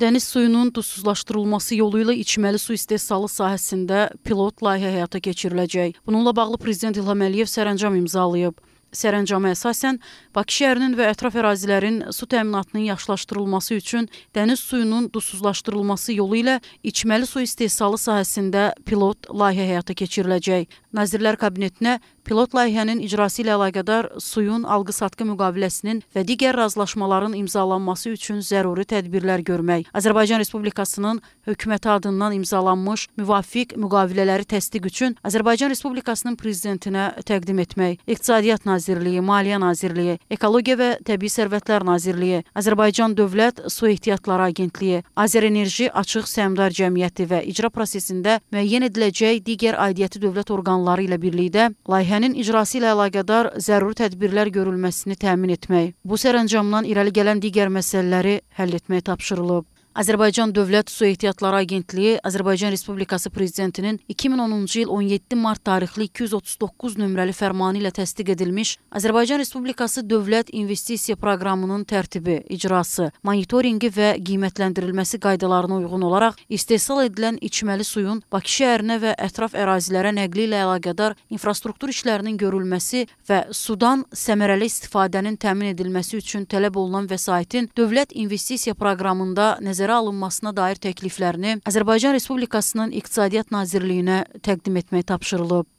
Dəniz suyunun duzsuzlaşdırılması yolu ilə içməli su istehsalı sahəsində pilot layihə həyata keçiriləcək. Bununla bağlı prezident İlham Əliyev sərəncam imzalayıb. Sərəncama əsasən Bakı şəhərinin və ətraf ərazilərin su təminatının yaxşılaşdırılması üçün dəniz suyunun duzsuzlaşdırılması yolu ilə içməli su istehsalı sahəsində pilot layihə həyata keçiriləcək. Nazirlər Kabinetinə pilot layihənin icrası ilə əlaqədar suyun alqı-satqı müqaviləsinin və digər razılaşmaların imzalanması üçün zəruri tədbirlər görmək, Azərbaycan Respublikasının hökuməti adından imzalanmış müvafiq müqavilələri təsdiq üçün Azərbaycan Respublikasının prezidentinə təqdim etmək, İqtisadiyyat Nazirliyi, Maliyyə Nazirliyi, Ekologiya və Təbii Sərvətlər Nazirliyi, Azərbaycan Dövlət Su Ehtiyatları Agentliyi, Azərenerji Açıq Səhmdar Cəmiyyəti və icra prosesində müəyyən ediləcək digər aidiyyəti dövlət orqanları orqanları ilə birlikdə layihənin icrası ilə əlaqədar zəruri tədbirlər görülməsini təmin etmək, bu sərəncamdan irəli gələn digər məsələləri həll etmək tapşırılıb. Azərbaycan Dövlət Su Ehtiyatları Agentliyi Azərbaycan Respublikası Prezidentinin 2010-cu il 17 mart tarixli 239 nömrəli fərmanı ilə təsdiq edilmiş Azərbaycan Respublikası Dövlət İnvestisiya Proqramının tərtibi, icrası, monitoringi və qiymətləndirilməsi qaydalarına uyğun olaraq istehsal edilən içməli suyun Bakı şəhərinə və ətraf ərazilərə nəqli ilə əlaqədar infrastruktur işlərinin görülməsi və sudan səmərəli istifadənin təmin edilməsi üçün tələb olunan vəsaitin Dövlət İnvestisiya Proqramında nəzərə nəzərə alınmasına dair təkliflərini Azərbaycan Respublikasının İqtisadiyyat Nazirliyinə təqdim etmək tapşırılıb.